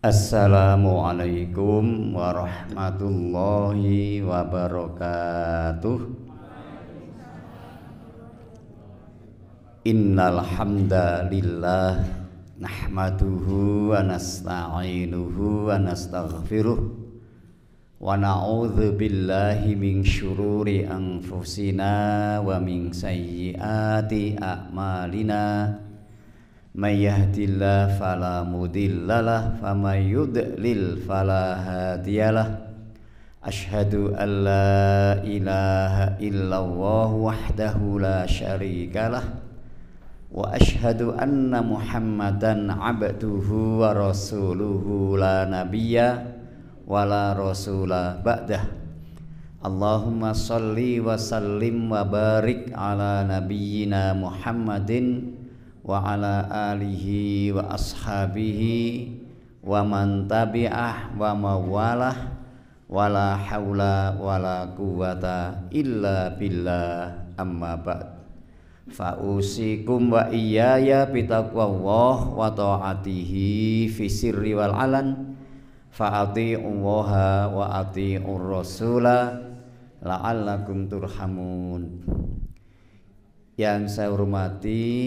Assalamualaikum warahmatullahi wabarakatuh Innal hamdalillah nahmaduhu wa nasta'inuhu wa nastaghfiruh wa na'udzu billahi min syururi anfusina wa min sayyiati a'malina may yahdillah fala mudhillalah wa may yudlil fala hadiyalah asyhadu an la ilaha illallah wahdahu la syarikalah wa asyhadu anna muhammadan abduhu wa rasuluhu la nabiyya wala rasula ba'dah Allahumma salli wa sallim wa barik ala nabiyyina Muhammadin wa ala alihi wa ashabihi wa man tabi'ah wa mawalah hawla wa la quwata illa billah amma ba'd fa'usikum wa iyaya Allah wa ta'atihi fi sirri wal alan fa'ati'ullaha wa ati'u rasula la'allakum turhamun yang saya hormati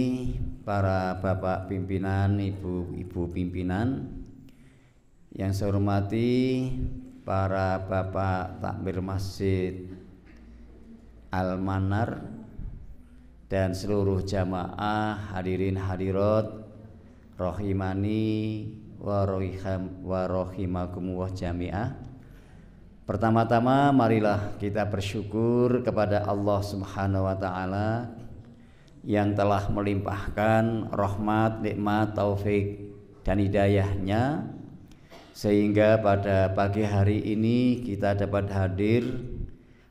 para bapak pimpinan, ibu-ibu pimpinan yang saya hormati para bapak takmir masjid Al-Manar dan seluruh jamaah hadirin hadirat rohimani wa rohim wa jami'ah Pertama-tama marilah kita bersyukur kepada Allah Subhanahu wa taala yang telah melimpahkan rahmat, nikmat, taufik dan hidayahnya sehingga pada pagi hari ini kita dapat hadir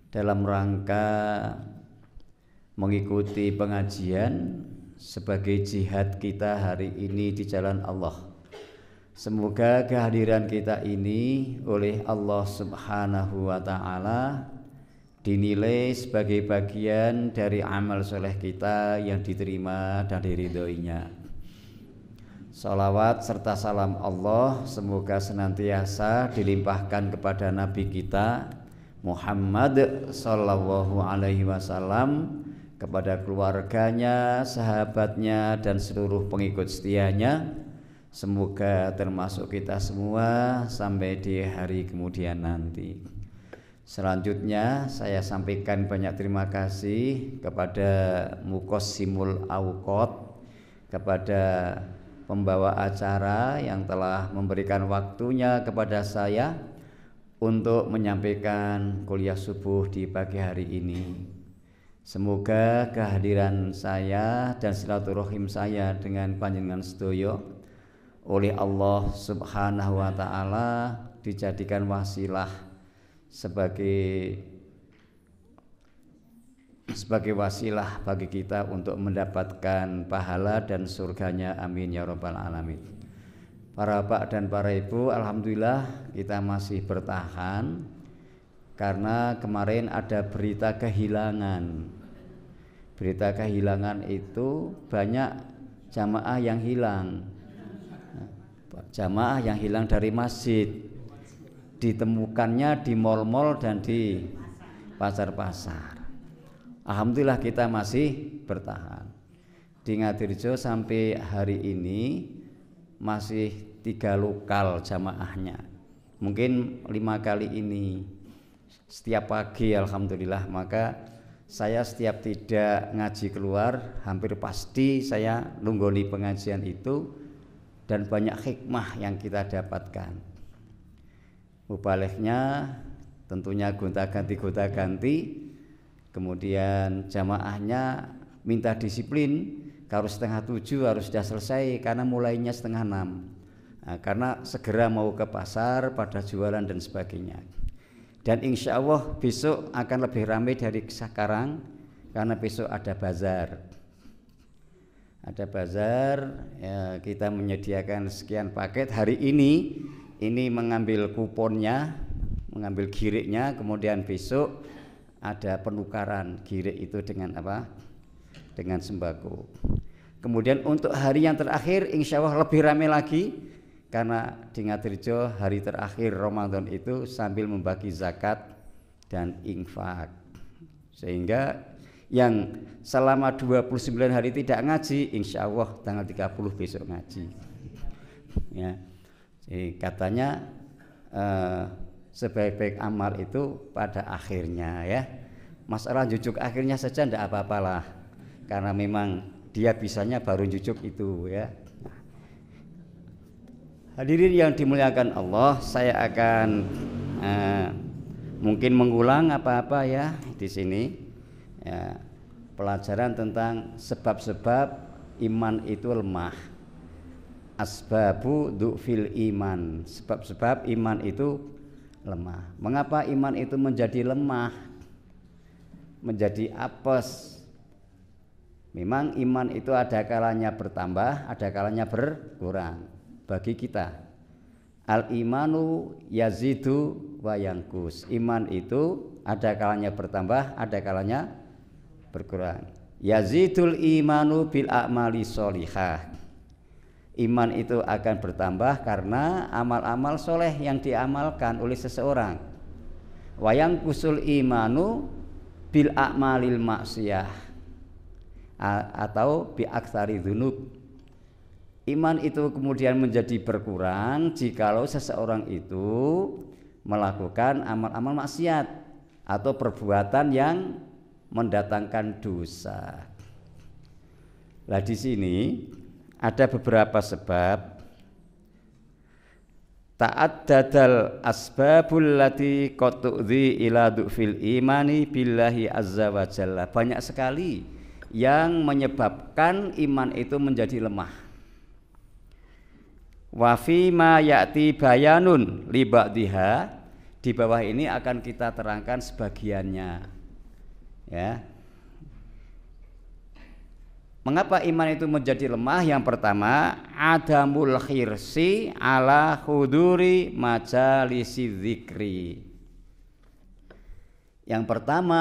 dalam rangka mengikuti pengajian sebagai jihad kita hari ini di jalan Allah. Semoga kehadiran kita ini oleh Allah Subhanahu wa taala dinilai sebagai bagian dari amal soleh kita yang diterima dan diridhoinya. Salawat serta salam Allah semoga senantiasa dilimpahkan kepada Nabi kita Muhammad Sallallahu Alaihi Wasallam kepada keluarganya, sahabatnya dan seluruh pengikut setianya. Semoga termasuk kita semua sampai di hari kemudian nanti. Selanjutnya saya sampaikan banyak terima kasih kepada Mukos Simul Aukot kepada pembawa acara yang telah memberikan waktunya kepada saya untuk menyampaikan kuliah subuh di pagi hari ini. Semoga kehadiran saya dan silaturahim saya dengan panjenengan sedoyo oleh Allah Subhanahu wa taala dijadikan wasilah sebagai sebagai wasilah bagi kita untuk mendapatkan pahala dan surganya amin ya rabbal alamin para pak dan para ibu alhamdulillah kita masih bertahan karena kemarin ada berita kehilangan berita kehilangan itu banyak jamaah yang hilang jamaah yang hilang dari masjid ditemukannya di mal-mal dan di pasar-pasar. Alhamdulillah kita masih bertahan. Di Ngadirjo sampai hari ini masih tiga lokal jamaahnya. Mungkin lima kali ini setiap pagi alhamdulillah maka saya setiap tidak ngaji keluar hampir pasti saya lunggoni pengajian itu dan banyak hikmah yang kita dapatkan mubalehnya tentunya gonta-ganti gonta-ganti kemudian jamaahnya minta disiplin harus setengah tujuh harus sudah selesai karena mulainya setengah enam nah, karena segera mau ke pasar pada jualan dan sebagainya dan insya Allah besok akan lebih ramai dari sekarang karena besok ada bazar ada bazar ya, kita menyediakan sekian paket hari ini ini mengambil kuponnya, mengambil giriknya, kemudian besok ada penukaran girik itu dengan apa? Dengan sembako. Kemudian untuk hari yang terakhir insya Allah lebih ramai lagi karena di Ngatirjo hari terakhir Ramadan itu sambil membagi zakat dan infak. Sehingga yang selama 29 hari tidak ngaji insya Allah tanggal 30 besok ngaji. Ya. Jadi katanya eh, sebaik-baik amal itu pada akhirnya ya. Masalah jujuk akhirnya saja tidak apa-apalah karena memang dia bisanya baru jujuk itu ya. Hadirin yang dimuliakan Allah, saya akan eh, mungkin mengulang apa-apa ya di sini. Ya, pelajaran tentang sebab-sebab iman itu lemah asbabu du'fil iman sebab-sebab iman itu lemah mengapa iman itu menjadi lemah menjadi apes memang iman itu ada kalanya bertambah ada kalanya berkurang bagi kita al imanu yazidu wayangkus iman itu ada kalanya bertambah ada kalanya berkurang yazidul imanu bil amali solihah iman itu akan bertambah karena amal-amal soleh yang diamalkan oleh seseorang. Wayang kusul imanu bil akmalil maksiyah atau bi aksari dunub. Iman itu kemudian menjadi berkurang jikalau seseorang itu melakukan amal-amal maksiat atau perbuatan yang mendatangkan dosa. Nah di sini ada beberapa sebab Taat dadal asbabul lati qatu'dhi ila du'fil imani billahi azza wa jalla. Banyak sekali yang menyebabkan iman itu menjadi lemah. Wa ma ya'ti bayanun li ba'diha. Di bawah ini akan kita terangkan sebagiannya. Ya. Mengapa iman itu menjadi lemah? Yang pertama, adamul khirsi ala huduri majalisi zikri. Yang pertama,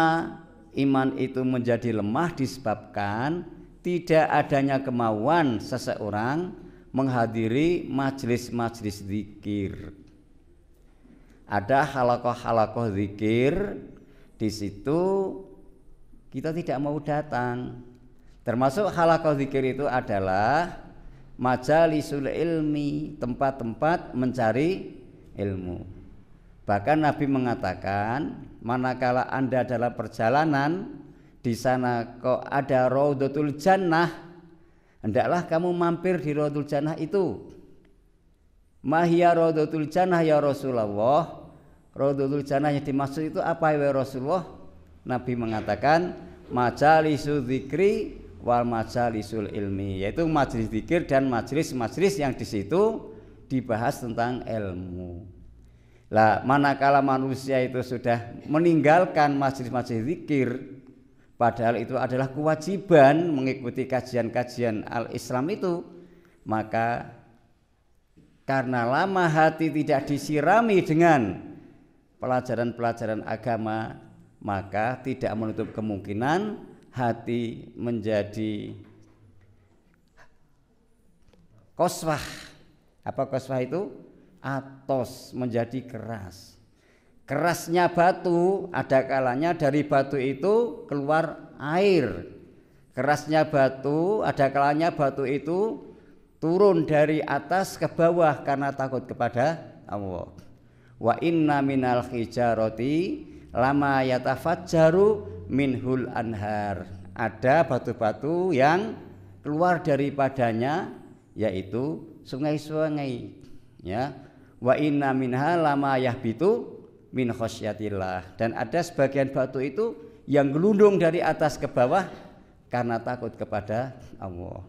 iman itu menjadi lemah disebabkan tidak adanya kemauan seseorang menghadiri majelis-majelis zikir. Ada halakoh-halakoh zikir di situ kita tidak mau datang Termasuk halakau zikir itu adalah majalisul ilmi, tempat-tempat mencari ilmu. Bahkan Nabi mengatakan, manakala Anda dalam perjalanan di sana kok ada Raudatul Jannah, hendaklah kamu mampir di Raudatul Jannah itu. Mahia Raudatul Jannah ya Rasulullah. Raudatul Jannah yang dimaksud itu apa ya Rasulullah? Nabi mengatakan, majalisul zikri wal majalisul ilmi yaitu majelis zikir dan majelis-majelis yang di situ dibahas tentang ilmu. Lah manakala manusia itu sudah meninggalkan majelis-majelis zikir padahal itu adalah kewajiban mengikuti kajian-kajian al-Islam itu maka karena lama hati tidak disirami dengan pelajaran-pelajaran agama maka tidak menutup kemungkinan hati menjadi koswah. Apa koswah itu? Atos menjadi keras. Kerasnya batu ada kalanya dari batu itu keluar air. Kerasnya batu ada kalanya batu itu turun dari atas ke bawah karena takut kepada Allah. Wa inna minal hijarati lama yatafajjaru minhul anhar. Ada batu-batu yang keluar daripadanya yaitu sungai-sungai ya. Wa inna minha lama yahbitu min khasyatillah dan ada sebagian batu itu yang gelundung dari atas ke bawah karena takut kepada Allah.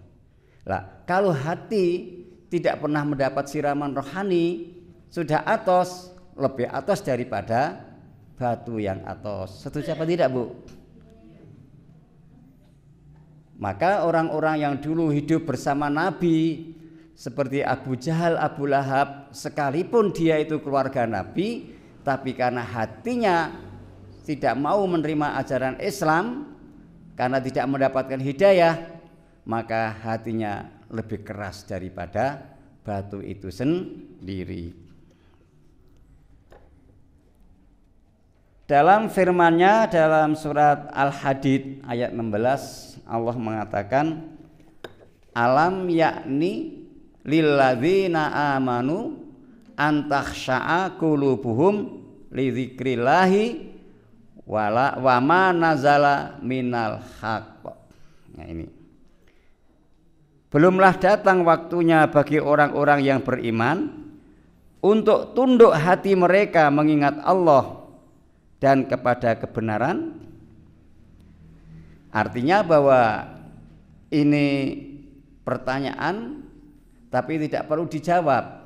Lah, kalau hati tidak pernah mendapat siraman rohani, sudah atas lebih atas daripada batu yang atas Setuju apa tidak, Bu? Maka orang-orang yang dulu hidup bersama Nabi seperti Abu Jahal, Abu Lahab, sekalipun dia itu keluarga Nabi, tapi karena hatinya tidak mau menerima ajaran Islam karena tidak mendapatkan hidayah, maka hatinya lebih keras daripada batu itu sendiri. Dalam firman-Nya dalam surat Al-Hadid ayat 16 Allah mengatakan alam yakni lilladzina amanu antakhsha'a qulubuhum li dzikrillahi wala wa ma nazala minal haqq. Nah ini. Belumlah datang waktunya bagi orang-orang yang beriman untuk tunduk hati mereka mengingat Allah dan kepada kebenaran. Artinya bahwa ini pertanyaan tapi tidak perlu dijawab.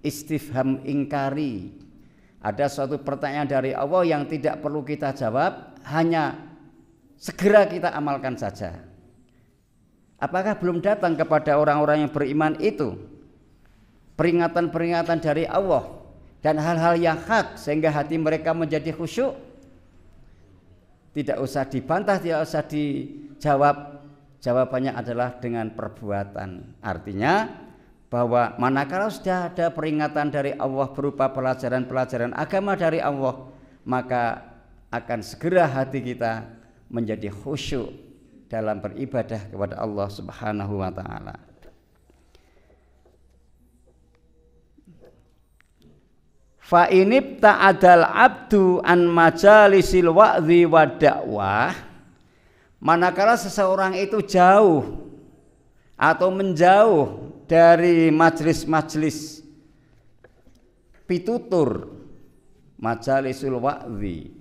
Istifham ingkari. Ada suatu pertanyaan dari Allah yang tidak perlu kita jawab, hanya segera kita amalkan saja. Apakah belum datang kepada orang-orang yang beriman itu peringatan-peringatan dari Allah dan hal-hal yang hak sehingga hati mereka menjadi khusyuk tidak usah dibantah tidak usah dijawab jawabannya adalah dengan perbuatan artinya bahwa manakala sudah ada peringatan dari Allah berupa pelajaran-pelajaran agama dari Allah maka akan segera hati kita menjadi khusyuk dalam beribadah kepada Allah Subhanahu wa taala. Fa inib ta'adal abdu an majalisil wa'zi wa dakwah manakala seseorang itu jauh atau menjauh dari majlis-majlis pitutur majalisul wa'zi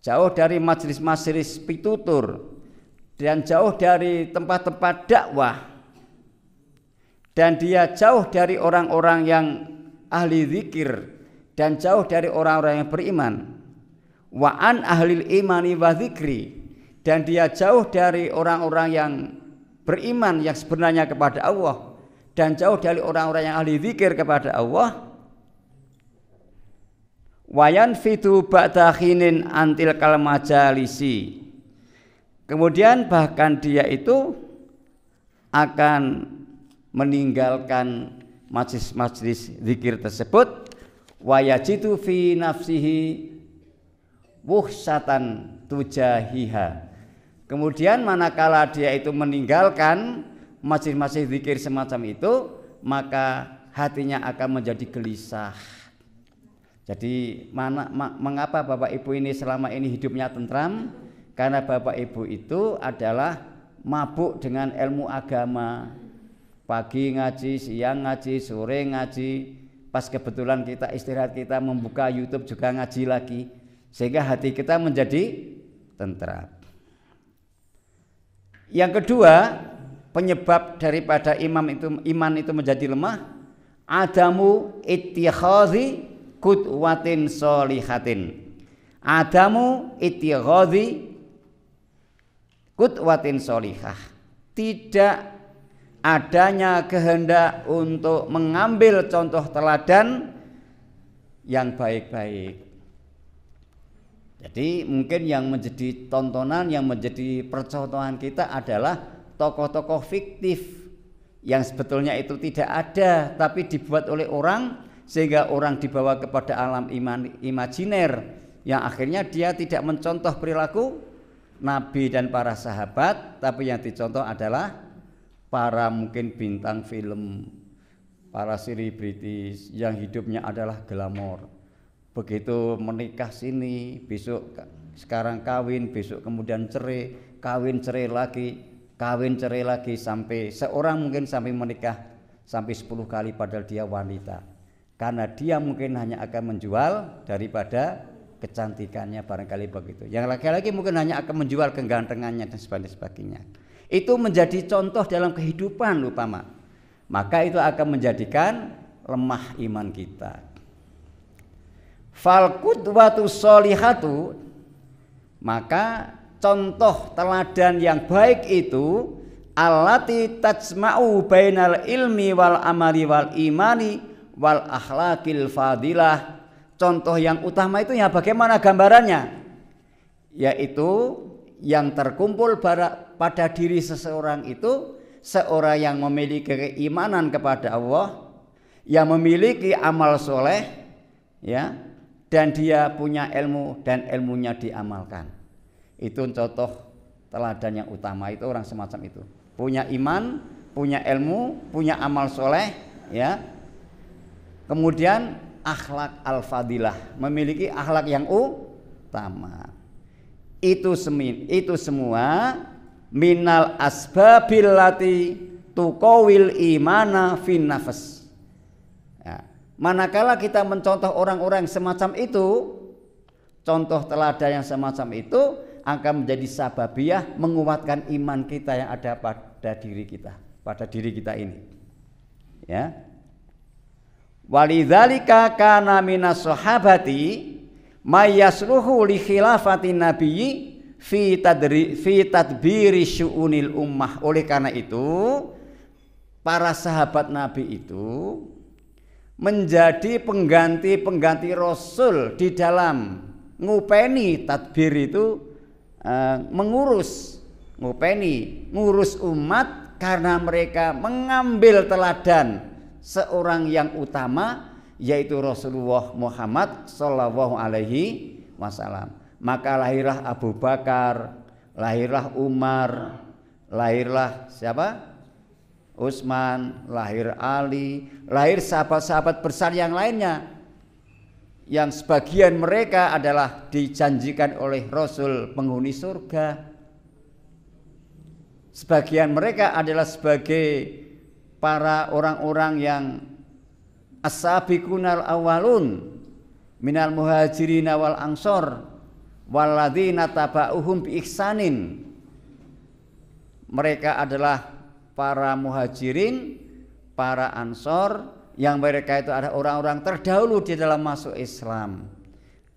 jauh dari majlis-majlis pitutur dan jauh dari tempat-tempat dakwah dan dia jauh dari orang-orang yang ahli zikir dan jauh dari orang-orang yang beriman. Wa an ahlil imani wa dzikri dan dia jauh dari orang-orang yang beriman yang sebenarnya kepada Allah dan jauh dari orang-orang yang ahli zikir kepada Allah. Wayan fitu ba'dakhinin antil kalmajalisi. Kemudian bahkan dia itu akan meninggalkan majlis-majlis zikir tersebut wayajitu fi nafsihi wuhsatan tujahiha kemudian manakala dia itu meninggalkan masih-masih zikir semacam itu maka hatinya akan menjadi gelisah jadi mana, ma, mengapa Bapak Ibu ini selama ini hidupnya tentram karena Bapak Ibu itu adalah mabuk dengan ilmu agama pagi ngaji siang ngaji sore ngaji pas kebetulan kita istirahat kita membuka YouTube juga ngaji lagi sehingga hati kita menjadi tentram. Yang kedua, penyebab daripada imam itu iman itu menjadi lemah adamu ittikhadhi kudwatin solihatin. Adamu ittikhadhi kudwatin solihah. Tidak adanya kehendak untuk mengambil contoh teladan yang baik-baik. Jadi mungkin yang menjadi tontonan, yang menjadi percontohan kita adalah tokoh-tokoh fiktif yang sebetulnya itu tidak ada tapi dibuat oleh orang sehingga orang dibawa kepada alam iman, imajiner yang akhirnya dia tidak mencontoh perilaku nabi dan para sahabat tapi yang dicontoh adalah para mungkin bintang film, para siri selebritis yang hidupnya adalah glamor. Begitu menikah sini, besok sekarang kawin, besok kemudian cerai, kawin cerai lagi, kawin cerai lagi sampai seorang mungkin sampai menikah sampai 10 kali padahal dia wanita. Karena dia mungkin hanya akan menjual daripada kecantikannya barangkali begitu. Yang laki-laki mungkin hanya akan menjual kegantengannya dan sebagainya itu menjadi contoh dalam kehidupan utama, maka itu akan menjadikan lemah iman kita fal qudwatu solihatu maka contoh teladan yang baik itu allati tajma'u bainal ilmi wal amali wal imani wal akhlaqil fadilah contoh yang utama itu ya bagaimana gambarannya yaitu yang terkumpul pada diri seseorang itu seorang yang memiliki keimanan kepada Allah, yang memiliki amal soleh, ya, dan dia punya ilmu dan ilmunya diamalkan. Itu contoh teladan yang utama itu orang semacam itu. Punya iman, punya ilmu, punya amal soleh, ya. Kemudian akhlak al-fadilah, memiliki akhlak yang utama itu semin itu semua minal asbabil lati tukawil imana fin nafas ya. manakala kita mencontoh orang-orang semacam itu contoh teladan yang semacam itu akan menjadi sababiah menguatkan iman kita yang ada pada diri kita pada diri kita ini ya Walidzalika kana minas sahabati mayasruhu li khilafati nabiyyi fi tadri fi tadbiri syu'unil ummah. Oleh karena itu, para sahabat Nabi itu menjadi pengganti-pengganti rasul di dalam ngupeni tadbir itu uh, mengurus ngupeni ngurus umat karena mereka mengambil teladan seorang yang utama yaitu Rasulullah Muhammad Shallallahu Alaihi Wasallam. Maka lahirlah Abu Bakar, lahirlah Umar, lahirlah siapa? Utsman, lahir Ali, lahir sahabat-sahabat besar yang lainnya. Yang sebagian mereka adalah dijanjikan oleh Rasul penghuni surga. Sebagian mereka adalah sebagai para orang-orang yang as-sabiqunal awalun minal muhajirin wal ansor walladzina taba'uhum bi ihsanin mereka adalah para muhajirin para ansor yang mereka itu adalah orang-orang terdahulu di dalam masuk Islam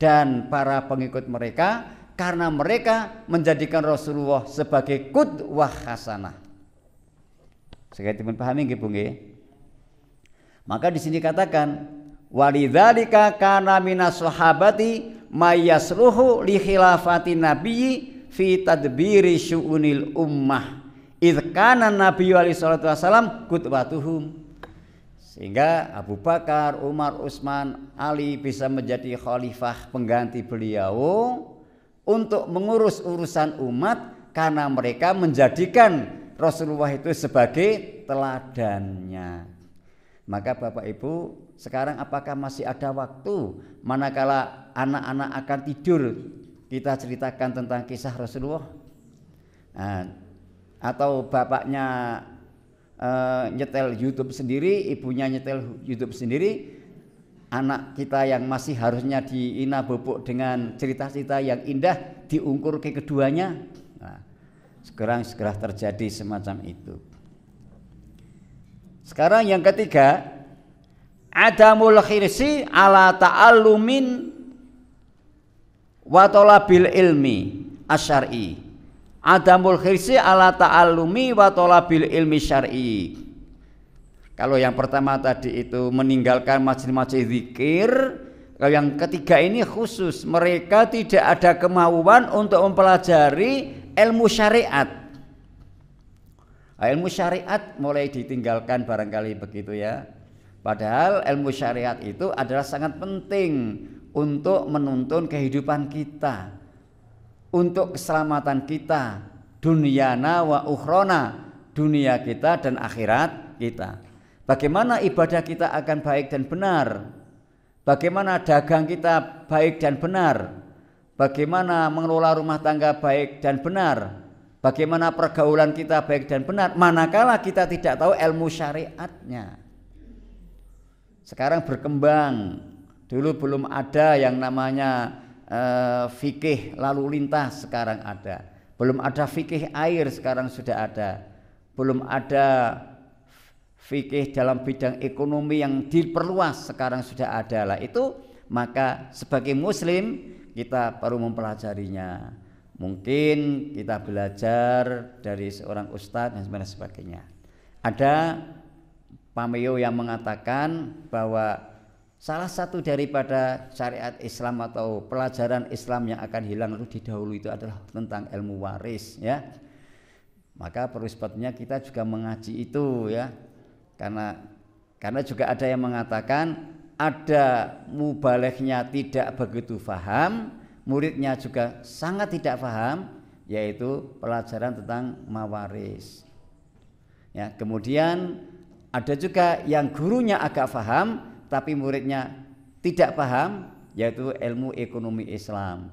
dan para pengikut mereka karena mereka menjadikan Rasulullah sebagai kudwah hasanah. Saya pahami nggih Bu nggih. Maka di sini katakan, walidzalika kana minas sahabati mayasluhu li khilafati nabiyyi fi tadbiri syu'unil ummah. id kana nabiyyu alaihi salatu wasalam Sehingga Abu Bakar, Umar, Utsman, Ali bisa menjadi khalifah pengganti beliau untuk mengurus urusan umat karena mereka menjadikan Rasulullah itu sebagai teladannya. Maka Bapak Ibu, sekarang apakah masih ada waktu manakala anak-anak akan tidur kita ceritakan tentang kisah Rasulullah? Nah, atau bapaknya eh, nyetel YouTube sendiri, ibunya nyetel YouTube sendiri, anak kita yang masih harusnya diina bobok dengan cerita-cerita yang indah diungkur ke keduanya. Nah, sekarang segera terjadi semacam itu. Sekarang yang ketiga, adamul khirsi ala ta'allumin wa talabil ilmi asyari. Adamul khirsi ala ta'allumi wa talabil ilmi syar'i. Kalau yang pertama tadi itu meninggalkan majelis-majelis zikir, kalau yang ketiga ini khusus mereka tidak ada kemauan untuk mempelajari ilmu syariat ilmu syariat mulai ditinggalkan barangkali begitu ya. Padahal ilmu syariat itu adalah sangat penting untuk menuntun kehidupan kita, untuk keselamatan kita, dunia wa ukhrona, dunia kita dan akhirat kita. Bagaimana ibadah kita akan baik dan benar? Bagaimana dagang kita baik dan benar? Bagaimana mengelola rumah tangga baik dan benar? bagaimana pergaulan kita baik dan benar manakala kita tidak tahu ilmu syariatnya sekarang berkembang dulu belum ada yang namanya uh, fikih lalu lintas sekarang ada belum ada fikih air sekarang sudah ada belum ada fikih dalam bidang ekonomi yang diperluas sekarang sudah ada lah itu maka sebagai muslim kita perlu mempelajarinya Mungkin kita belajar dari seorang ustadz dan sebagainya. Ada pameo yang mengatakan bahwa salah satu daripada syariat Islam atau pelajaran Islam yang akan hilang itu di dahulu itu adalah tentang ilmu waris ya maka perlu sepatutnya kita juga mengaji itu ya karena karena juga ada yang mengatakan ada mubalehnya tidak begitu faham muridnya juga sangat tidak paham yaitu pelajaran tentang mawaris. Ya, kemudian ada juga yang gurunya agak paham tapi muridnya tidak paham yaitu ilmu ekonomi Islam.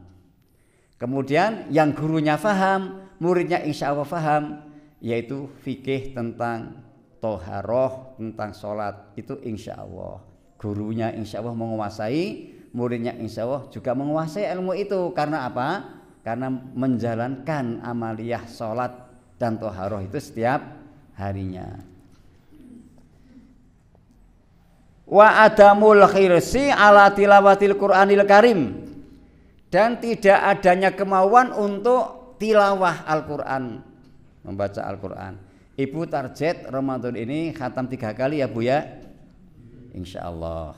Kemudian yang gurunya paham, muridnya insya Allah paham yaitu fikih tentang toharoh tentang sholat itu insya Allah gurunya insya Allah menguasai muridnya insya Allah juga menguasai ilmu itu karena apa? Karena menjalankan amaliyah sholat dan toharoh itu setiap harinya. Wa adamul khirsi ala tilawatil Qur'anil Karim dan tidak adanya kemauan untuk tilawah Al-Quran membaca Al-Quran Ibu target Ramadan ini khatam tiga kali ya Bu ya Insya Allah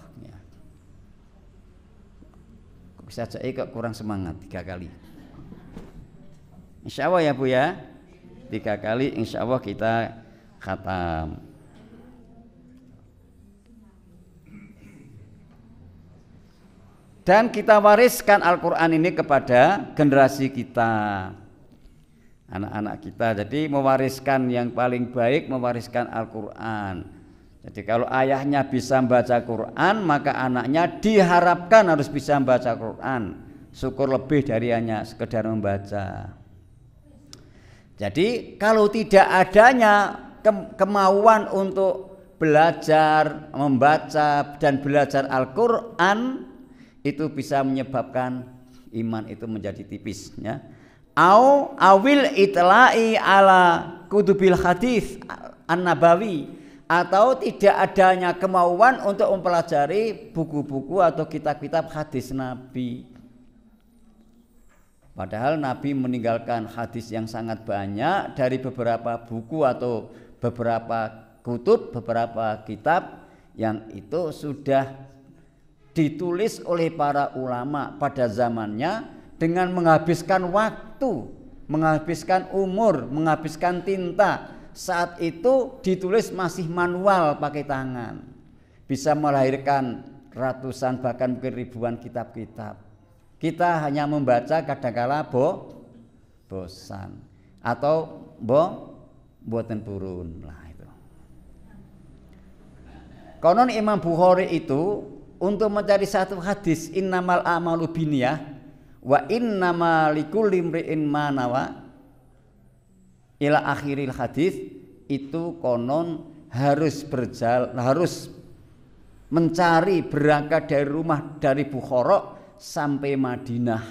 bisa saya kok kurang semangat tiga kali Insya Allah ya Bu ya tiga kali Insya Allah kita khatam dan kita wariskan Al-Quran ini kepada generasi kita anak-anak kita jadi mewariskan yang paling baik mewariskan Al-Quran jadi kalau ayahnya bisa membaca Quran, maka anaknya diharapkan harus bisa membaca Quran. Syukur lebih dari hanya sekedar membaca. Jadi kalau tidak adanya kemauan untuk belajar, membaca dan belajar Al-Qur'an itu bisa menyebabkan iman itu menjadi tipis ya. Au awil itla'i ala kutubil hadith an-nabawi atau tidak adanya kemauan untuk mempelajari buku-buku atau kitab-kitab hadis Nabi. Padahal Nabi meninggalkan hadis yang sangat banyak dari beberapa buku atau beberapa kutub, beberapa kitab yang itu sudah ditulis oleh para ulama pada zamannya dengan menghabiskan waktu, menghabiskan umur, menghabiskan tinta, saat itu ditulis masih manual pakai tangan. Bisa melahirkan ratusan bahkan mungkin ribuan kitab-kitab. Kita hanya membaca kadangkala bo bosan atau bo buatan burun lah itu. Konon Imam Bukhari itu untuk mencari satu hadis innamal amalu biniyah wa innamal manawa ila akhiril hadis itu konon harus berjalan harus mencari berangkat dari rumah dari Bukhara sampai Madinah.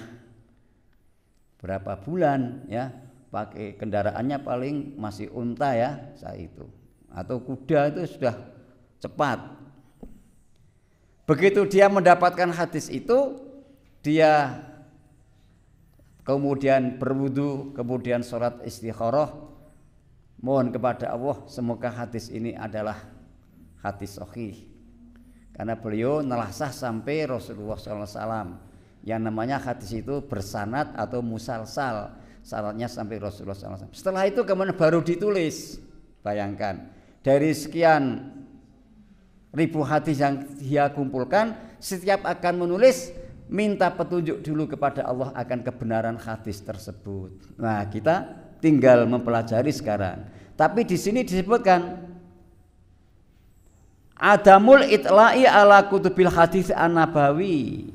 Berapa bulan ya? Pakai kendaraannya paling masih unta ya saat itu atau kuda itu sudah cepat. Begitu dia mendapatkan hadis itu, dia kemudian berwudu, kemudian sholat istikharah, Mohon kepada Allah semoga hadis ini adalah hadis sahih. Karena beliau nelasah sampai Rasulullah SAW. Yang namanya hadis itu bersanat atau musalsal. syaratnya sampai Rasulullah SAW. Setelah itu kemana baru ditulis. Bayangkan dari sekian ribu hadis yang dia kumpulkan, setiap akan menulis minta petunjuk dulu kepada Allah akan kebenaran hadis tersebut. Nah, kita tinggal mempelajari sekarang tapi di sini disebutkan Adamul itla'i ala kutubil hadis an-nabawi.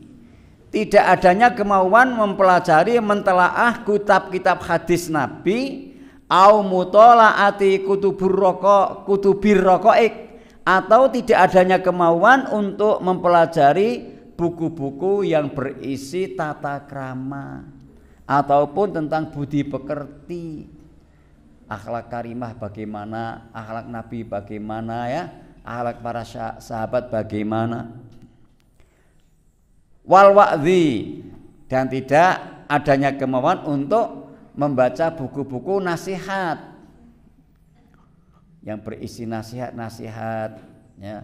Tidak adanya kemauan mempelajari mentelaah kitab-kitab hadis Nabi au mutolaati kutubur rokok kutubir rokoik atau tidak adanya kemauan untuk mempelajari buku-buku yang berisi tata krama ataupun tentang budi pekerti akhlak karimah bagaimana, akhlak Nabi bagaimana ya, akhlak para sahabat bagaimana. Wal wa'zi dan tidak adanya kemauan untuk membaca buku-buku nasihat yang berisi nasihat-nasihat ya.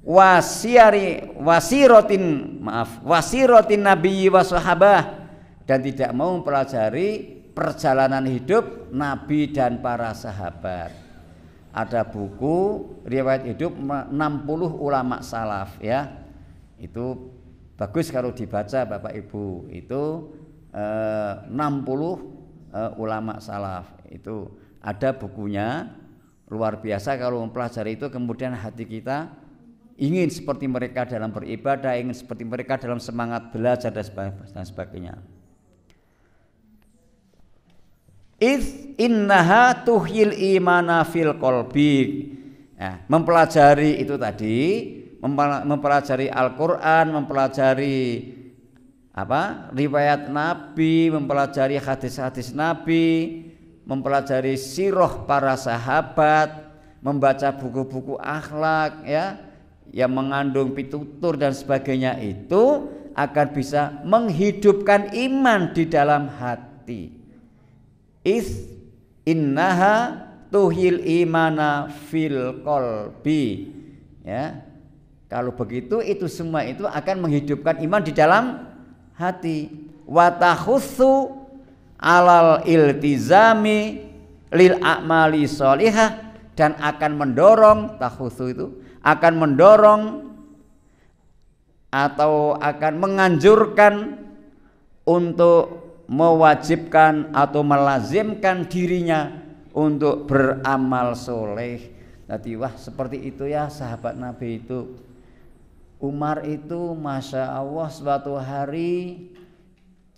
Wasiari wasirotin maaf wasirotin nabi wasahabah dan tidak mau mempelajari perjalanan hidup Nabi dan para sahabat. Ada buku riwayat hidup 60 ulama salaf ya. Itu bagus kalau dibaca Bapak Ibu. Itu eh, 60 eh, ulama salaf. Itu ada bukunya luar biasa kalau mempelajari itu kemudian hati kita ingin seperti mereka dalam beribadah, ingin seperti mereka dalam semangat belajar dan sebagainya. Iz innaha tuhil imana fil kolbi. Nah, ya, mempelajari itu tadi, mempelajari Al-Qur'an, mempelajari apa? riwayat Nabi, mempelajari hadis-hadis Nabi, mempelajari sirah para sahabat, membaca buku-buku akhlak ya yang mengandung pitutur dan sebagainya itu akan bisa menghidupkan iman di dalam hati is innaha tuhil imana fil kolbi ya kalau begitu itu semua itu akan menghidupkan iman di dalam hati watahusu alal iltizami lil a'mali solihah dan akan mendorong tahusu itu akan mendorong atau akan menganjurkan untuk mewajibkan atau melazimkan dirinya untuk beramal soleh. Tadi wah seperti itu ya sahabat Nabi itu. Umar itu masya Allah suatu hari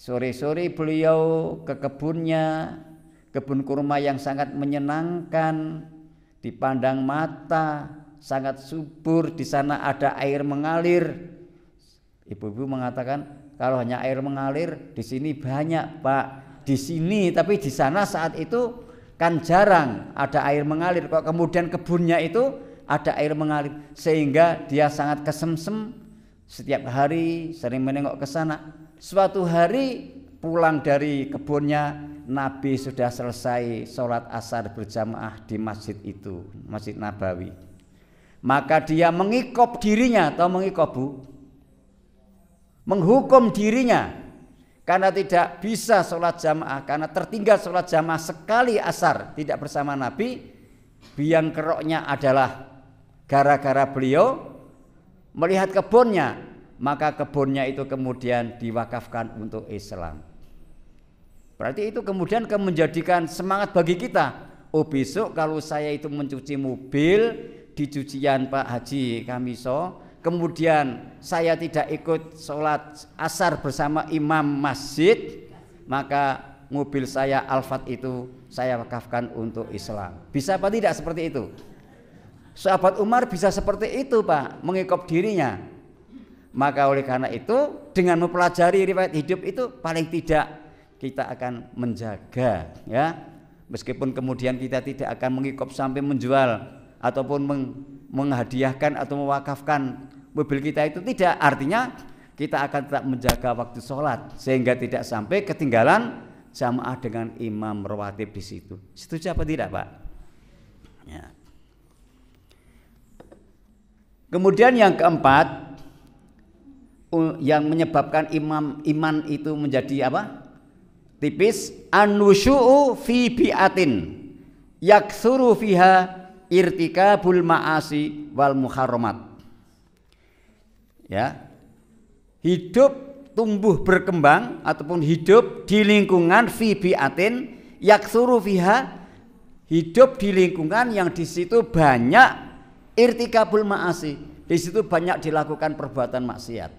sore-sore beliau ke kebunnya, kebun kurma yang sangat menyenangkan, dipandang mata, sangat subur, di sana ada air mengalir. Ibu-ibu mengatakan, kalau hanya air mengalir, di sini banyak, Pak. Di sini, tapi di sana saat itu kan jarang ada air mengalir. Kok kemudian kebunnya itu ada air mengalir sehingga dia sangat kesemsem setiap hari sering menengok ke sana. Suatu hari pulang dari kebunnya Nabi sudah selesai sholat asar berjamaah di masjid itu, Masjid Nabawi. Maka dia mengikop dirinya atau mengikop bu, menghukum dirinya karena tidak bisa sholat jamaah karena tertinggal sholat jamaah sekali asar tidak bersama Nabi biang keroknya adalah gara-gara beliau melihat kebunnya maka kebunnya itu kemudian diwakafkan untuk Islam berarti itu kemudian menjadikan semangat bagi kita oh besok kalau saya itu mencuci mobil di Pak Haji Kamiso kemudian saya tidak ikut sholat asar bersama imam masjid, maka mobil saya Alphard itu saya wakafkan untuk Islam. Bisa apa tidak seperti itu? Sahabat Umar bisa seperti itu Pak, mengikop dirinya. Maka oleh karena itu dengan mempelajari riwayat hidup itu paling tidak kita akan menjaga ya. Meskipun kemudian kita tidak akan mengikop sampai menjual ataupun meng, menghadiahkan atau mewakafkan mobil kita itu tidak artinya kita akan tetap menjaga waktu sholat sehingga tidak sampai ketinggalan jamaah dengan imam rawatib di situ setuju apa tidak pak ya. kemudian yang keempat yang menyebabkan imam iman itu menjadi apa tipis anusyu'u fi bi'atin yaksuru fiha irtikabul ma'asi wal muharramat. Ya. Hidup tumbuh berkembang ataupun hidup di lingkungan fi biatin yaksuru fiha hidup di lingkungan yang di situ banyak irtikabul ma'asi. Di situ banyak dilakukan perbuatan maksiat.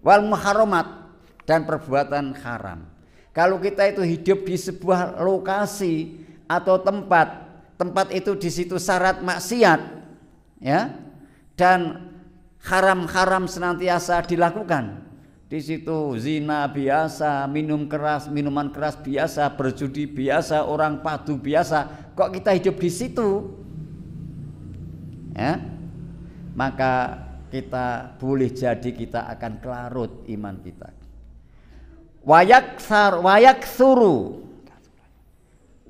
Wal muharramat dan perbuatan haram. Kalau kita itu hidup di sebuah lokasi atau tempat tempat itu di situ syarat maksiat ya dan haram-haram senantiasa dilakukan di situ zina biasa, minum keras, minuman keras biasa, berjudi biasa, orang padu biasa. Kok kita hidup di situ? Ya. Maka kita boleh jadi kita akan kelarut iman kita. Wayak sar, wayak suru,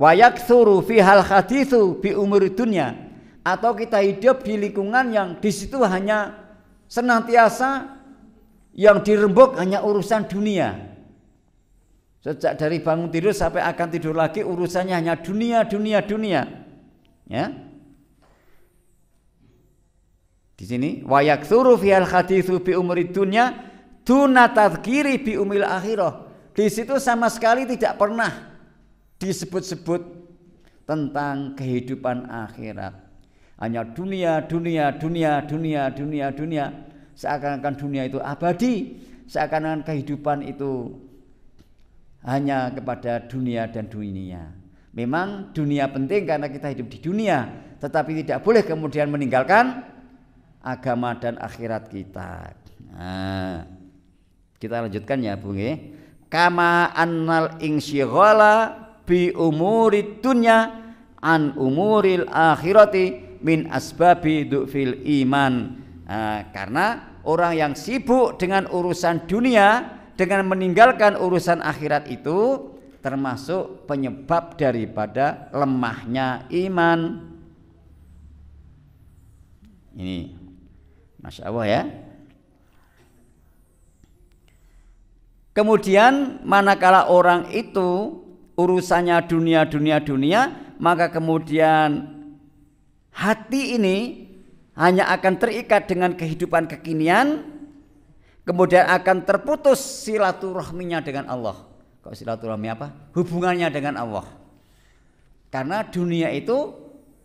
wayak suruh fihal hadithu bi umur dunia atau kita hidup di lingkungan yang di situ hanya senantiasa yang dirembuk hanya urusan dunia sejak dari bangun tidur sampai akan tidur lagi urusannya hanya dunia dunia dunia ya di sini wayak suruh fihal hadithu bi umur dunia tuna tazkiri bi umil akhiroh. di situ sama sekali tidak pernah disebut-sebut tentang kehidupan akhirat. Hanya dunia, dunia, dunia, dunia, dunia, dunia. Seakan-akan dunia itu abadi, seakan-akan kehidupan itu hanya kepada dunia dan dunia. Memang dunia penting karena kita hidup di dunia, tetapi tidak boleh kemudian meninggalkan agama dan akhirat kita. Nah, kita lanjutkan ya, bung. Kama annal insyighala bi umuri dunya an umuril akhirati min asbabi du'fil iman nah, karena orang yang sibuk dengan urusan dunia dengan meninggalkan urusan akhirat itu termasuk penyebab daripada lemahnya iman ini Masya Allah ya Kemudian manakala orang itu urusannya dunia dunia dunia maka kemudian hati ini hanya akan terikat dengan kehidupan kekinian kemudian akan terputus silaturahminya dengan Allah kok silaturahmi apa hubungannya dengan Allah karena dunia itu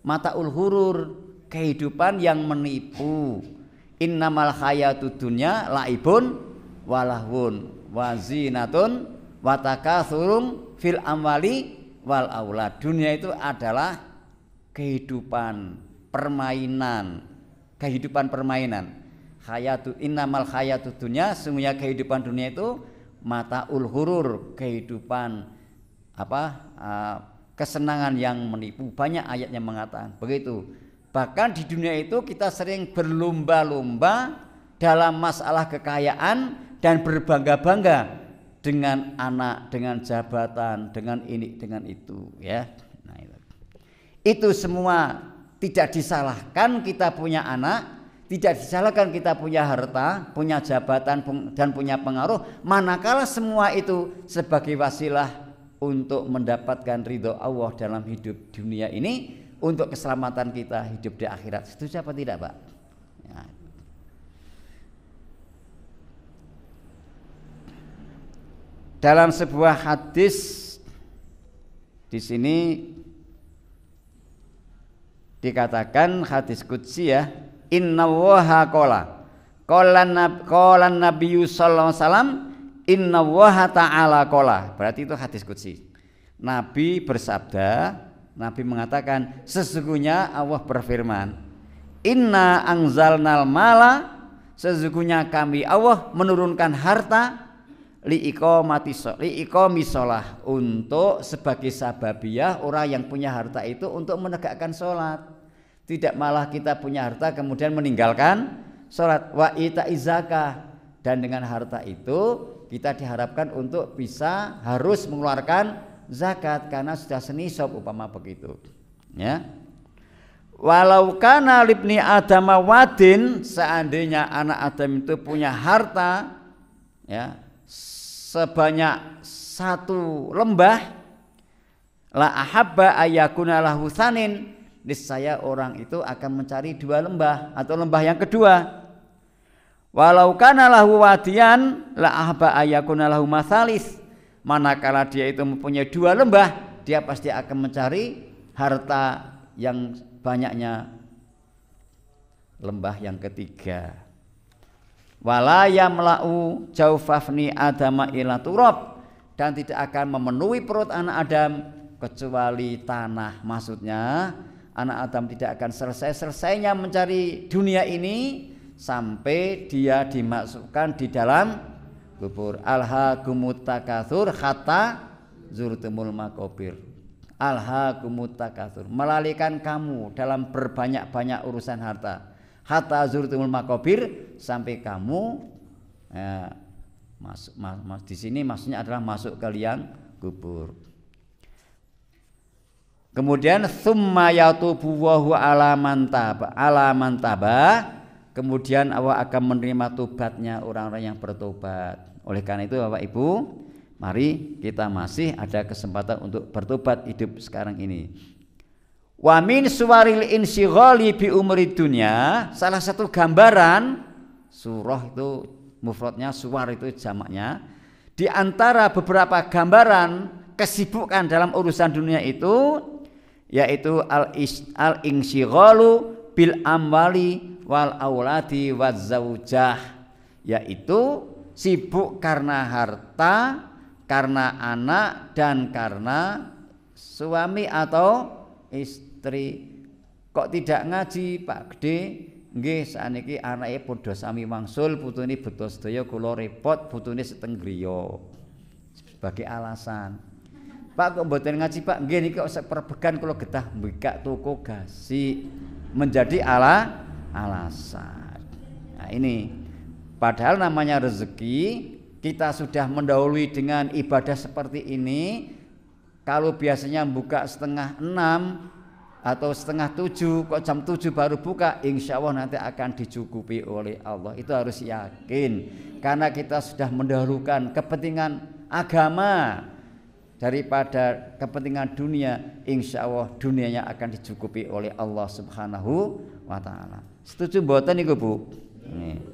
mata ulhurur kehidupan yang menipu innamal khayatu dunya laibun walahun wazinatun watakathurung fil amwali wal aula Dunia itu adalah kehidupan, permainan, kehidupan permainan. Hayatu innamal hayatu dunia, semuanya kehidupan dunia itu mata ulhurur, kehidupan apa kesenangan yang menipu. Banyak ayat yang mengatakan begitu. Bahkan di dunia itu kita sering berlomba-lomba dalam masalah kekayaan dan berbangga-bangga dengan anak, dengan jabatan, dengan ini, dengan itu, ya. Nah, itu. itu semua tidak disalahkan kita punya anak, tidak disalahkan kita punya harta, punya jabatan dan punya pengaruh, manakala semua itu sebagai wasilah untuk mendapatkan ridho Allah dalam hidup dunia ini untuk keselamatan kita hidup di akhirat. Setuju apa tidak, Pak? dalam sebuah hadis di sini dikatakan hadis kutsi ya inna qala qala nab qala nabiyyu sallallahu alaihi wasallam innallaha ta'ala qala berarti itu hadis kutsi nabi bersabda nabi mengatakan sesungguhnya Allah berfirman inna angzalnal mala sesungguhnya kami Allah menurunkan harta mati liiqami misolah untuk sebagai sababiah orang yang punya harta itu untuk menegakkan sholat tidak malah kita punya harta kemudian meninggalkan sholat wa ita izaka dan dengan harta itu kita diharapkan untuk bisa harus mengeluarkan zakat karena sudah seni sob upama begitu ya walau kana libni adama wadin seandainya anak adam itu punya harta ya sebanyak satu lembah la ahabba ayakuna lahu sanin niscaya orang itu akan mencari dua lembah atau lembah yang kedua walau kana lahu wadian la ahabba ayakuna lahu masalis manakala dia itu mempunyai dua lembah dia pasti akan mencari harta yang banyaknya lembah yang ketiga wala yamla'u jaufafni adama ila turab dan tidak akan memenuhi perut anak Adam kecuali tanah maksudnya anak Adam tidak akan selesai-selesainya mencari dunia ini sampai dia dimasukkan di dalam kubur alha gumutakathur hatta zurtumul makobir alha gumutakathur melalikan kamu dalam berbanyak-banyak urusan harta hatta zurtumul makobir sampai kamu eh, ya, masuk mas, mas, di sini maksudnya adalah masuk ke liang kubur. Kemudian summa yatubu wa huwa ala mantaba, ala mantaba, kemudian Allah akan menerima tobatnya orang-orang yang bertobat. Oleh karena itu Bapak Ibu, mari kita masih ada kesempatan untuk bertobat hidup sekarang ini. Wa min suwaril insighali bi umri dunia salah satu gambaran surah itu mufradnya suwar itu jamaknya. Di antara beberapa gambaran kesibukan dalam urusan dunia itu yaitu al al insighalu bil amwali wal awlati waz yaitu sibuk karena harta, karena anak dan karena suami atau istri istri kok tidak ngaji Pak Gede? Nggih, saniki anake padha sami wangsul, putune beto sedaya kula repot, putune seteng griya. Sebagai alasan. Pak kok mboten ngaji Pak? Nggih niki kok seperbekan kula getah buka toko gasi menjadi ala alasan. Nah, ini padahal namanya rezeki kita sudah mendahului dengan ibadah seperti ini kalau biasanya buka setengah enam atau setengah tujuh kok jam tujuh baru buka insya Allah nanti akan dicukupi oleh Allah itu harus yakin karena kita sudah mendahulukan kepentingan agama daripada kepentingan dunia insya Allah dunianya akan dicukupi oleh Allah subhanahu wa ta'ala setuju buatan ibu, bu Nih.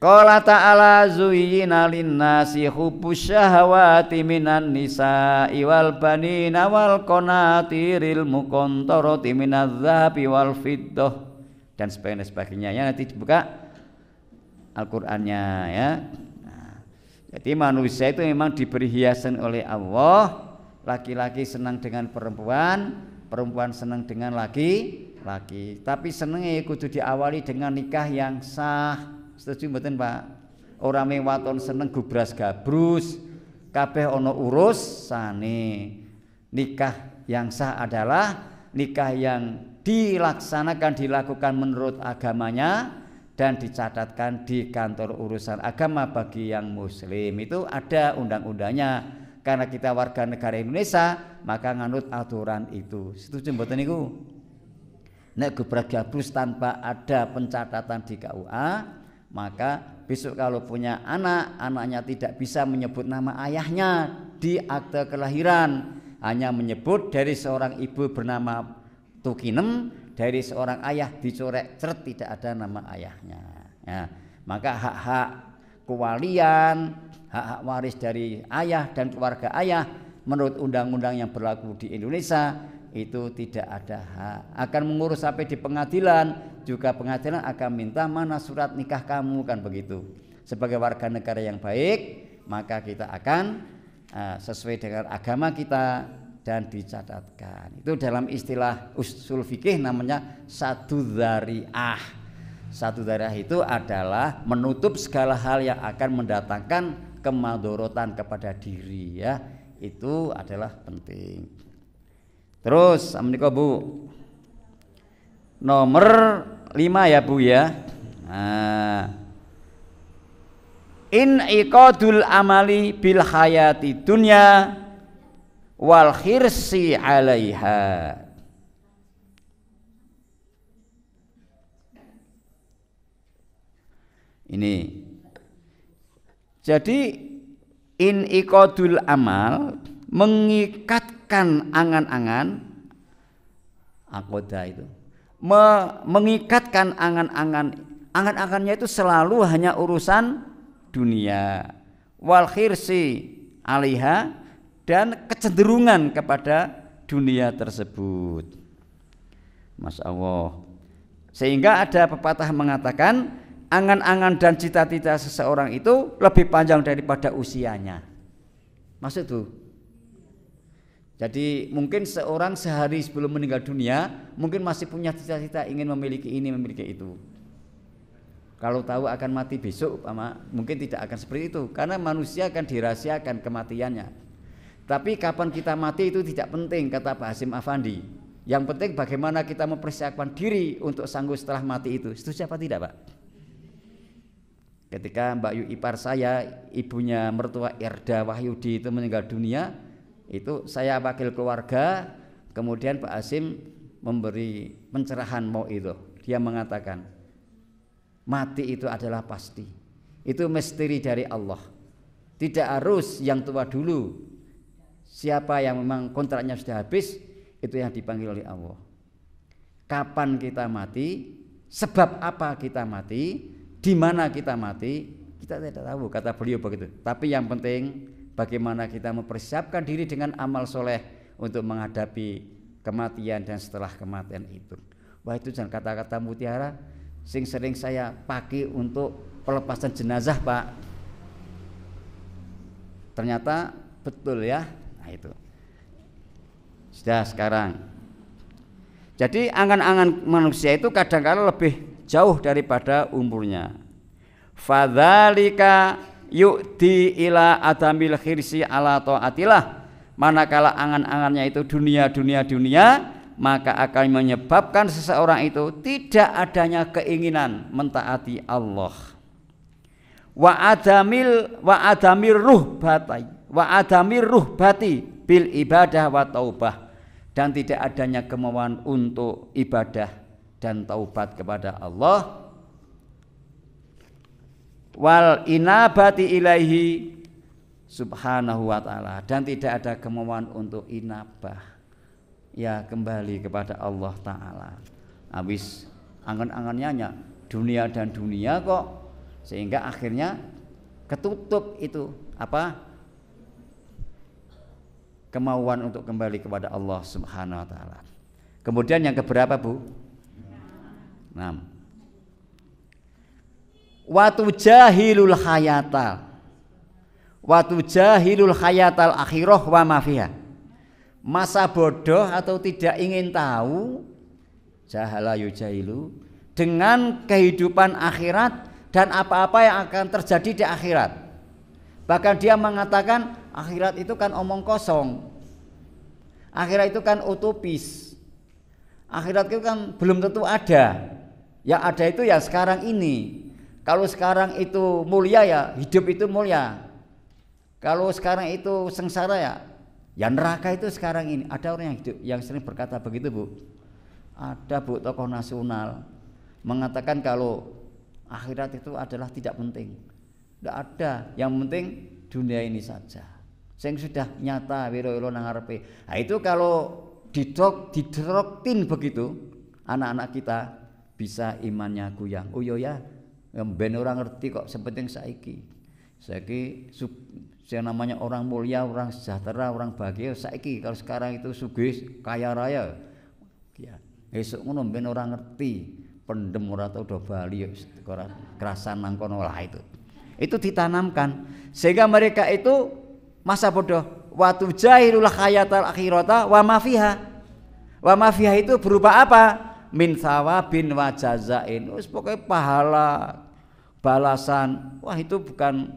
Qala ta'ala zuyyina linnasi hubbus syahawati minan nisa'i wal banina wal qanatiril muqantarati minadz dzahabi wal fiddah dan sebagainya sebagainya ya nanti buka Al-Qur'annya ya. Nah, jadi manusia itu memang diberi hiasan oleh Allah. Laki-laki senang dengan perempuan, perempuan senang dengan laki-laki. Tapi senangnya ya kudu diawali dengan nikah yang sah Setuju mboten, Pak? Ora mewaton seneng gubras gabrus, kabeh ana sane Nikah yang sah adalah nikah yang dilaksanakan dilakukan menurut agamanya dan dicatatkan di kantor urusan agama bagi yang muslim itu ada undang-undangnya karena kita warga negara Indonesia maka nganut aturan itu setuju mboten niku nek gebrak gabrus tanpa ada pencatatan di KUA maka besok kalau punya anak, anaknya tidak bisa menyebut nama ayahnya di akte kelahiran, hanya menyebut dari seorang ibu bernama Tukinem, dari seorang ayah dicorek cer tidak ada nama ayahnya. Ya, maka hak-hak kewalian, hak-hak waris dari ayah dan keluarga ayah menurut undang-undang yang berlaku di Indonesia itu tidak ada hak. Akan mengurus sampai di pengadilan, juga pengadilan akan minta mana surat nikah kamu kan begitu. Sebagai warga negara yang baik, maka kita akan eh, sesuai dengan agama kita dan dicatatkan. Itu dalam istilah usul fikih namanya satu dariah. Satu dariah itu adalah menutup segala hal yang akan mendatangkan kemadorotan kepada diri ya. Itu adalah penting. Terus amniko Bu. Nomor 5 ya Bu ya. Nah. In iqadul amali bil hayati dunya wal khirsi 'alaiha. Ini. Jadi in iqadul amal mengikat mengikatkan angan-angan akoda itu Me mengikatkan angan-angan angan-angannya itu selalu hanya urusan dunia wal khirsi alaiha dan kecenderungan kepada dunia tersebut Mas Allah sehingga ada pepatah mengatakan angan-angan dan cita-cita seseorang itu lebih panjang daripada usianya maksud tuh jadi mungkin seorang sehari sebelum meninggal dunia mungkin masih punya cita-cita ingin memiliki ini, memiliki itu. Kalau tahu akan mati besok, ama, mungkin tidak akan seperti itu karena manusia akan dirahasiakan kematiannya. Tapi kapan kita mati itu tidak penting kata Pak Hasim Afandi. Yang penting bagaimana kita mempersiapkan diri untuk sanggup setelah mati itu. Setuju apa tidak, Pak? Ketika Mbak Yu Ipar saya, ibunya mertua Erda Wahyudi itu meninggal dunia, itu saya wakil keluarga kemudian Pak Asim memberi pencerahan mau itu dia mengatakan mati itu adalah pasti itu misteri dari Allah tidak harus yang tua dulu siapa yang memang kontraknya sudah habis itu yang dipanggil oleh Allah kapan kita mati sebab apa kita mati di mana kita mati kita tidak tahu kata beliau begitu tapi yang penting bagaimana kita mempersiapkan diri dengan amal soleh untuk menghadapi kematian dan setelah kematian itu. Wah itu jangan kata-kata mutiara sing sering saya pakai untuk pelepasan jenazah pak. Ternyata betul ya, nah itu. Sudah sekarang. Jadi angan-angan manusia itu kadang kadang lebih jauh daripada umurnya. Fadhalika yu'di ila adamil khirsi ala ta'atillah manakala angan-angannya itu dunia dunia dunia maka akan menyebabkan seseorang itu tidak adanya keinginan mentaati Allah wa adamil wa adamir batai wa adamir bati bil ibadah wa taubah dan tidak adanya kemauan untuk ibadah dan taubat kepada Allah wal inabati ilaihi subhanahu wa taala dan tidak ada kemauan untuk inabah ya kembali kepada Allah taala habis angan-angannya hanya dunia dan dunia kok sehingga akhirnya ketutup itu apa kemauan untuk kembali kepada Allah Subhanahu wa taala. Kemudian yang keberapa, Bu? 6. Watu jahilul hayatal. Watu jahilul hayatal akhirah wa mafia Masa bodoh atau tidak ingin tahu jahala jahilu dengan kehidupan akhirat dan apa-apa yang akan terjadi di akhirat. Bahkan dia mengatakan akhirat itu kan omong kosong. Akhirat itu kan utopis. Akhirat itu kan belum tentu ada. Yang ada itu ya sekarang ini. Kalau sekarang itu mulia ya, hidup itu mulia. Kalau sekarang itu sengsara ya, ya neraka itu sekarang ini. Ada orang yang hidup yang sering berkata begitu, Bu. Ada Bu tokoh nasional mengatakan kalau akhirat itu adalah tidak penting. Tidak ada, yang penting dunia ini saja. Yang sudah nyata wiro-wiro nangarpe. Nah, itu kalau didrok didroktin begitu anak-anak kita bisa imannya goyang. Oh iya ya, yang ben orang ngerti kok sepenting saiki saiki sub, yang namanya orang mulia orang sejahtera orang bahagia saiki kalau sekarang itu sugih kaya raya ya esuk ngono ben orang ngerti pendem ora tau do bali kerasan nang kono lah itu itu ditanamkan sehingga mereka itu masa bodoh watu jahilul hayatal akhirata wa mafiha wa mafiha itu berupa apa min thawabin wa jazain wis pokoke pahala balasan wah itu bukan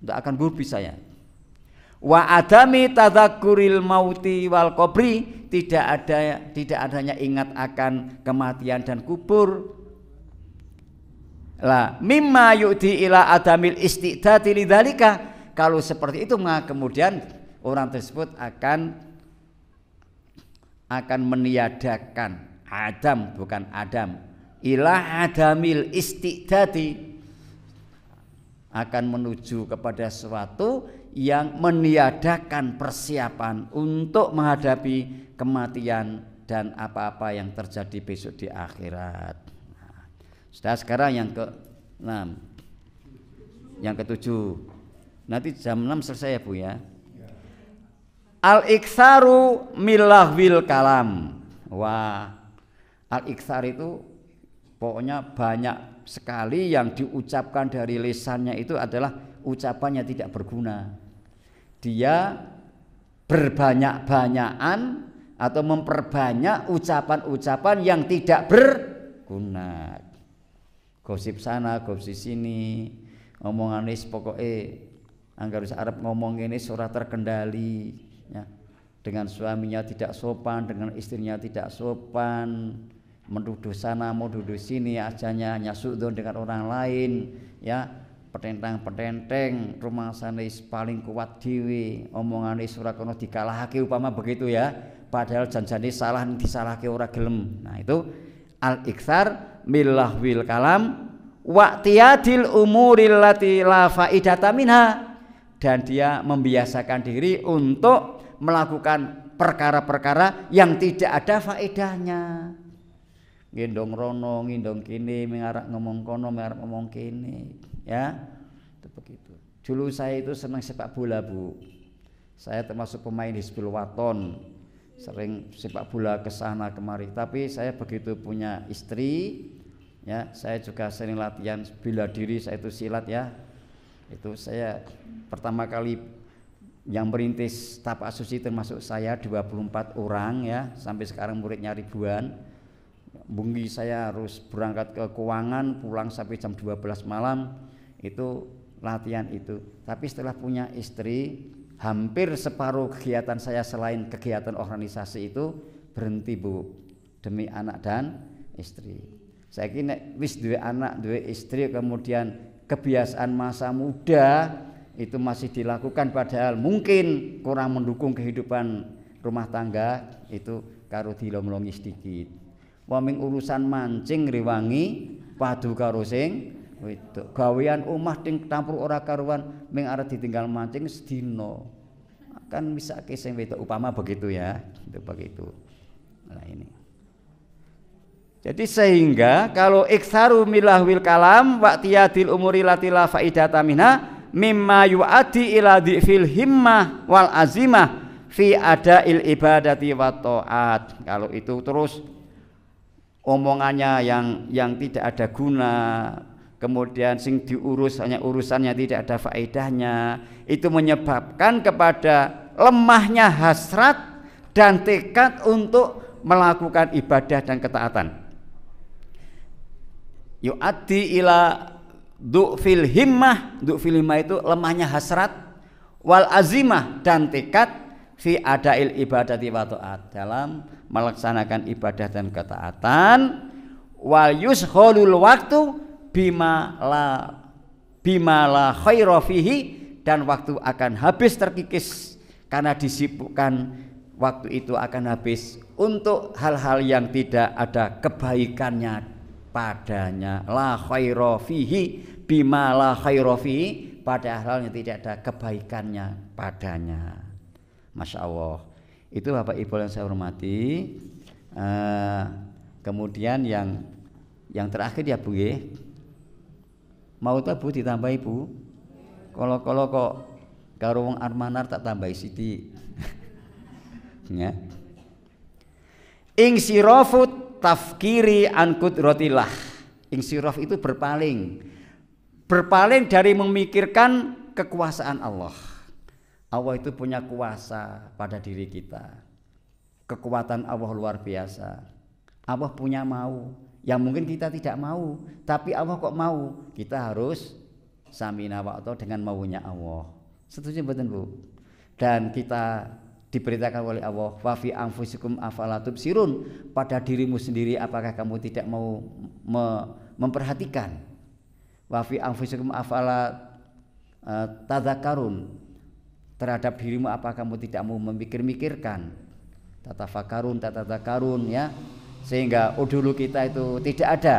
tidak akan gurbi saya wa adami tadzakuril mauti wal qabri tidak ada tidak adanya ingat akan kematian dan kubur lah mimma yu'di ila adamil istiqdati lidzalika kalau seperti itu maka kemudian orang tersebut akan akan meniadakan Adam bukan Adam ila adamil istiqdadi akan menuju kepada sesuatu yang meniadakan persiapan untuk menghadapi kematian dan apa-apa yang terjadi besok di akhirat. Nah, sudah sekarang yang ke 6 yang ke-7. nanti jam 6 selesai ya Bu ya. Al iksaru milahwil kalam. Wah, Al-Iksar itu pokoknya banyak sekali yang diucapkan dari lesannya itu adalah ucapannya tidak berguna. Dia berbanyak-banyakan atau memperbanyak ucapan-ucapan yang tidak berguna. Gosip sana, gosip sini, omongan ini pokoknya. anggar wis Arab ngomong ini surat terkendali ya. Dengan suaminya tidak sopan, dengan istrinya tidak sopan, menduduh sana mau duduk sini ajanya hanya sudut dengan orang lain ya petentang-petenteng rumah sanis paling kuat diwi omongan surakono dikalahake upama begitu ya padahal janjani salah disalahke ora gelem nah itu al ikhtar milah wil kalam wa tiadil umuril lati la faidata minha dan dia membiasakan diri untuk melakukan perkara-perkara yang tidak ada faedahnya gendong rono gendong kini mengarak ngomong kono mengarak ngomong kini ya itu begitu dulu saya itu senang sepak bola bu saya termasuk pemain di sepuluh Waton sering sepak bola ke sana kemari tapi saya begitu punya istri ya saya juga sering latihan bila diri saya itu silat ya itu saya pertama kali yang merintis tapak susi termasuk saya 24 orang ya sampai sekarang muridnya ribuan bungi saya harus berangkat ke keuangan pulang sampai jam 12 malam itu latihan itu tapi setelah punya istri hampir separuh kegiatan saya selain kegiatan organisasi itu berhenti bu demi anak dan istri saya kira wis dua anak dua istri kemudian kebiasaan masa muda itu masih dilakukan padahal mungkin kurang mendukung kehidupan rumah tangga itu karo dilomlongi sedikit Waming urusan mancing riwangi, padu karo sing wedok. Gawean omah ting tampur ora karuan ming arep ditinggal mancing sedina. Kan bisa ke sing wedok upama begitu ya. Itu begitu. Nah ini. Jadi sehingga kalau iksaru milahwil kalam wa tiyadil umuri latila faidata minha mimma yuadi ila fil himmah wal azimah fi ada il ibadati wa taat. Kalau itu terus omongannya yang yang tidak ada guna kemudian sing diurus hanya urusannya tidak ada faedahnya itu menyebabkan kepada lemahnya hasrat dan tekad untuk melakukan ibadah dan ketaatan yu'addi ila du'fil himmah du'fil himmah itu lemahnya hasrat wal azimah dan tekad fi adail ibadati wa taat dalam melaksanakan ibadah dan ketaatan wal yusholul waktu bima la bima dan waktu akan habis terkikis karena disibukkan waktu itu akan habis untuk hal-hal yang tidak ada kebaikannya padanya la khaira fihi bima la hal padahal yang tidak ada kebaikannya padanya Masya Allah itu Bapak Ibu yang saya hormati. Uh, kemudian yang yang terakhir ya Bu ya. Mau tak Bu ditambah Ibu? Kalau-kalau kok karo wong Armanar tak tambah Siti. ya. Ing sirofut tafkiri an rotilah Ing sirof itu berpaling. Berpaling dari memikirkan kekuasaan Allah. Allah itu punya kuasa pada diri kita. Kekuatan Allah luar biasa. Allah punya mau yang mungkin kita tidak mau, tapi Allah kok mau. Kita harus samina atau dengan maunya Allah. Setuju betul Bu? Dan kita diperintahkan oleh Allah wa fi anfusikum afalatub sirun pada dirimu sendiri apakah kamu tidak mau me memperhatikan wa fi anfusikum afala uh, terhadap dirimu apa kamu tidak mau memikir-mikirkan tata fakarun tata takarun ya sehingga oh, dulu kita itu tidak ada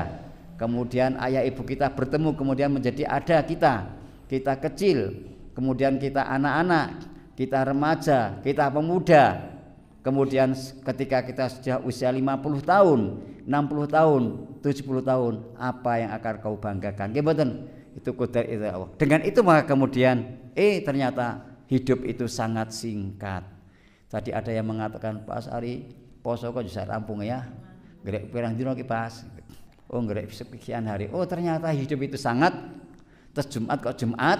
kemudian ayah ibu kita bertemu kemudian menjadi ada kita kita kecil kemudian kita anak-anak kita remaja kita pemuda kemudian ketika kita sudah usia 50 tahun 60 tahun 70 tahun apa yang akan kau banggakan Gimana? itu kudar itu Allah dengan itu maka kemudian eh ternyata hidup itu sangat singkat. Tadi ada yang mengatakan Pak Asari poso kok bisa rampung ya. Gerek pirang dino ki pas. Oh gerek sekian hari. Oh ternyata hidup itu sangat terus Jumat kok Jumat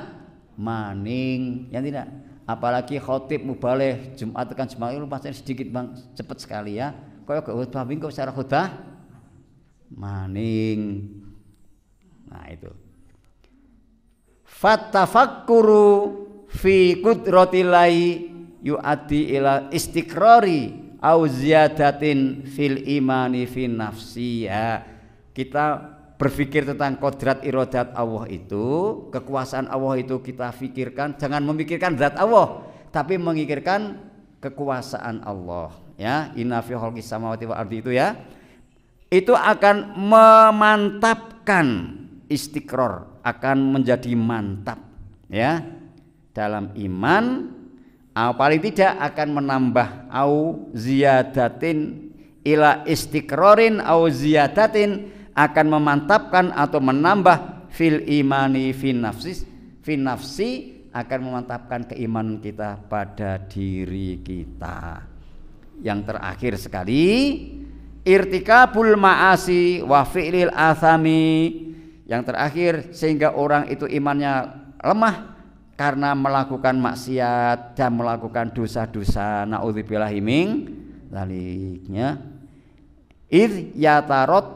maning. Yang tidak apalagi khotib mubaleh Jumat kan Jumat itu pasti sedikit bang cepat sekali ya. Kau gak khutbah minggu secara khutbah maning. Nah itu. Fattafakkuru fi qudratillahi yu'addi ila istikrori au ziyadatin fil imani fi nafsiya. Kita berpikir tentang kodrat irodat Allah itu, kekuasaan Allah itu kita pikirkan, jangan memikirkan zat Allah, tapi memikirkan kekuasaan Allah, ya. Inna fi khalqis samawati wa ardi itu ya. Itu akan memantapkan istiqror, akan menjadi mantap, ya dalam iman au paling tidak akan menambah au ziyadatin ila istiqrorin au ziyadatin akan memantapkan atau menambah fil imani fin nafsi fin nafsi akan memantapkan keimanan kita pada diri kita yang terakhir sekali irtikabul ma'asi wa fi'lil athami yang terakhir sehingga orang itu imannya lemah karena melakukan maksiat dan melakukan dosa-dosa naudzubillahimin laliknya id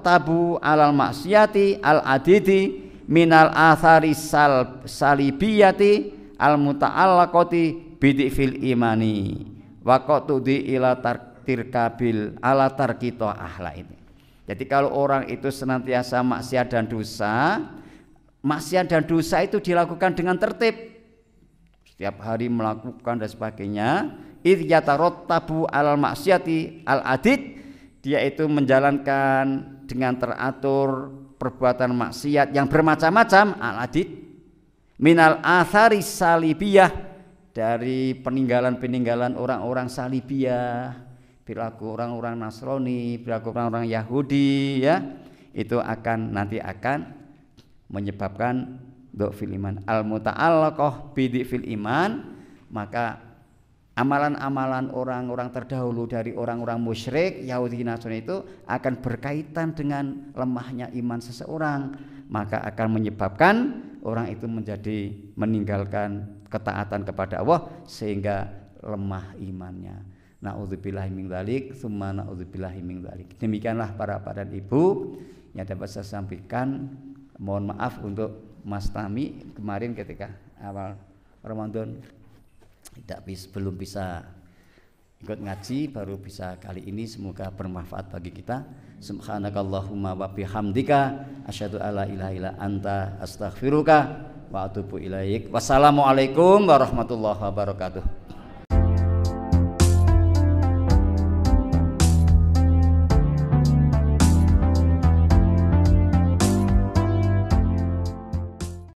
tabu alal maksiati al adidi minal athari sal salibiyati al muta'allaqati fil imani wa qatudi ila kabil ala tarkito ahla ini jadi kalau orang itu senantiasa maksiat dan dosa maksiat dan dosa itu dilakukan dengan tertib setiap hari melakukan dan sebagainya id tabu alal maksiati al adid dia itu menjalankan dengan teratur perbuatan maksiat yang bermacam-macam al adid minal athari salibiyah dari peninggalan-peninggalan orang-orang salibiyah perilaku orang-orang Nasrani, perilaku orang-orang Yahudi ya, itu akan nanti akan menyebabkan fil iman al muta'allaqah bidik fil iman maka amalan-amalan orang-orang terdahulu dari orang-orang musyrik Yahudi Nasrani itu akan berkaitan dengan lemahnya iman seseorang maka akan menyebabkan orang itu menjadi meninggalkan ketaatan kepada Allah sehingga lemah imannya naudzubillahi min dzalik summa naudzubillahi min dzalik demikianlah para padan ibu yang dapat saya sampaikan mohon maaf untuk Mas Tami kemarin ketika awal Ramadan tidak bisa belum bisa ikut ngaji baru bisa kali ini semoga bermanfaat bagi kita subhanakallahumma wa bihamdika asyhadu alla ilaha illa anta astaghfiruka wa atubu ilaik alaikum warahmatullahi wabarakatuh